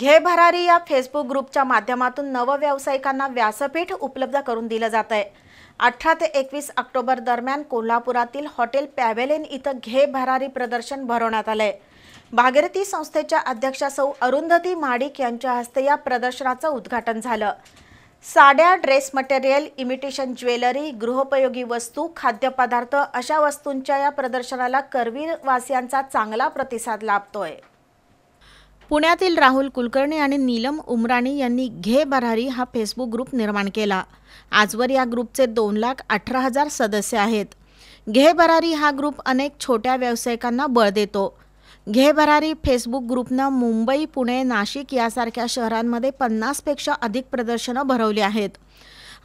घे भरारी या फेसबुक ग्रुपच्या माध्यमातून नवव्यावसायिकांना व्यासपीठ उपलब्ध करून दिलं जात आहे अठरा ते एकवीस ऑक्टोबर दरम्यान कोल्हापुरातील हॉटेल पॅवेलेन इथं घे भरारी प्रदर्शन भरवण्यात आलंय भागीरथी संस्थेच्या अध्यक्षा सौ अरुंधती माडिक यांच्या हस्ते या प्रदर्शनाचं उद्घाटन झालं साड्या ड्रेस मटेरियल इमिटेशन ज्वेलरी गृहोपयोगी वस्तू खाद्यपदार्थ अशा वस्तूंच्या या प्रदर्शनाला करवीरवासियांचा चांगला प्रतिसाद लाभतोय पुण्यातील राहुल कुलकर्णी आणि नीलम उमराणी यांनी घे भरारी हा फेसबुक ग्रुप निर्माण केला आजवर या ग्रुपचे दोन लाख अठरा हजार सदस्य आहेत घे भरारी हा ग्रुप अनेक छोट्या व्यावसायिकांना बळ देतो घे भरारी फेसबुक ग्रुपनं मुंबई पुणे नाशिक यासारख्या शहरांमध्ये पन्नासपेक्षा अधिक प्रदर्शनं भरवली आहेत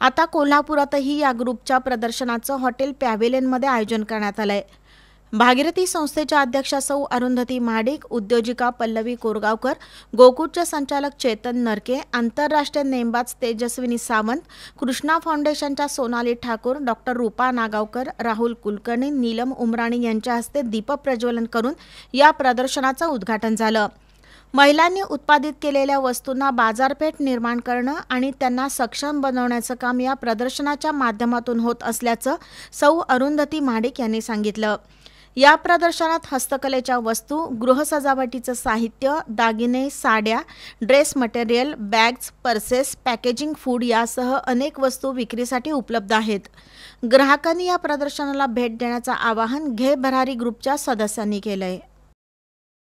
आता कोल्हापुरातही या ग्रुपच्या प्रदर्शनाचं हॉटेल पॅव्हेलियनमध्ये आयोजन करण्यात आलं आहे भागीरथी संस्थेच्या अध्यक्षा सौ अरुंधती महाडिक उद्योजिका पल्लवी कोरगावकर गोकुटचे संचालक चेतन नरके आंतरराष्ट्रीय नेमबाज तेजस्विनी सावंत कृष्णा फाउंडेशनच्या सोनाली ठाकूर डॉक्टर रूपा नागावकर राहुल कुलकर्णी नीलम उमराणी यांच्या हस्ते दीपप्रज्वलन करून या प्रदर्शनाचं उद्घाटन झालं महिलांनी उत्पादित केलेल्या वस्तूंना बाजारपेठ निर्माण करणं आणि त्यांना सक्षम बनवण्याचं काम या प्रदर्शनाच्या माध्यमातून होत असल्याचं सौ अरुंधती महाडिक यांनी सांगितलं या प्रदर्शनात हस्तकलेच्या वस्तू गृहसजावटीचं साहित्य दागिने साड्या dress material bags purses packaging food यासह अनेक वस्तू विक्रीसाठी उपलब्ध आहेत ग्राहकांनी या प्रदर्शनाला भेट देण्याचं आवाहन घे भरारी ग्रुपच्या सदस्यांनी केलं आहे